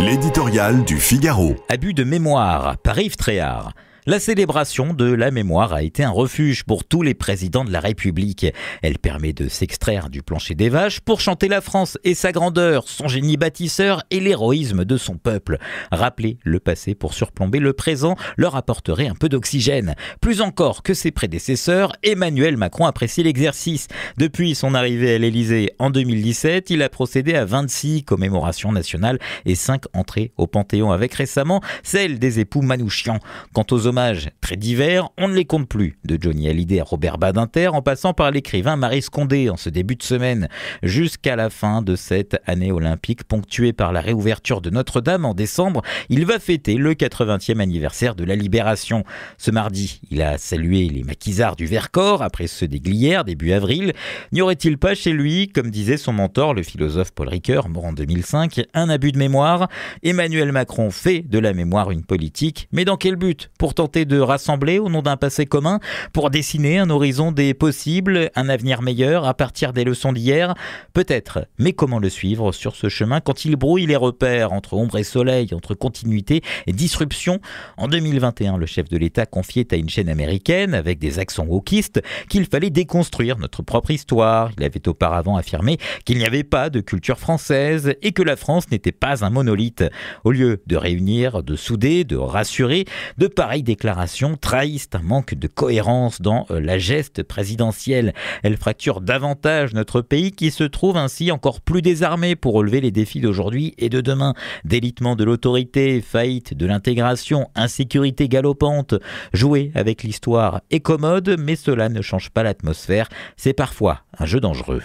L'éditorial du Figaro. Abus de mémoire par Yves Tréhard. La célébration de la mémoire a été un refuge pour tous les présidents de la République. Elle permet de s'extraire du plancher des vaches pour chanter la France et sa grandeur, son génie bâtisseur et l'héroïsme de son peuple. Rappeler le passé pour surplomber le présent leur apporterait un peu d'oxygène. Plus encore que ses prédécesseurs, Emmanuel Macron apprécie l'exercice. Depuis son arrivée à l'Elysée en 2017, il a procédé à 26 commémorations nationales et 5 entrées au Panthéon avec récemment celle des époux Manouchian. Quant aux hommages très divers, on ne les compte plus, de Johnny Hallyday à Robert Badinter, en passant par l'écrivain Marie Scondé en ce début de semaine, jusqu'à la fin de cette année olympique ponctuée par la réouverture de Notre-Dame en décembre, il va fêter le 80e anniversaire de la libération. Ce mardi, il a salué les maquisards du Vercors après ceux des Glières début avril. N'y aurait-il pas chez lui, comme disait son mentor, le philosophe Paul Ricoeur, mort en 2005, un abus de mémoire Emmanuel Macron fait de la mémoire une politique, mais dans quel but Pourtant, tenter de rassembler au nom d'un passé commun pour dessiner un horizon des possibles, un avenir meilleur à partir des leçons d'hier Peut-être, mais comment le suivre sur ce chemin quand il brouille les repères entre ombre et soleil, entre continuité et disruption En 2021, le chef de l'État confiait à une chaîne américaine, avec des accents wokistes, qu'il fallait déconstruire notre propre histoire. Il avait auparavant affirmé qu'il n'y avait pas de culture française et que la France n'était pas un monolithe. Au lieu de réunir, de souder, de rassurer, de pareilles déclarations trahissent un manque de cohérence dans euh, la geste présidentielle. Elle fracture davantage notre pays qui se trouve ainsi encore plus désarmé pour relever les défis d'aujourd'hui et de demain. Délitement de l'autorité, faillite de l'intégration, insécurité galopante. Jouer avec l'histoire est commode, mais cela ne change pas l'atmosphère. C'est parfois un jeu dangereux.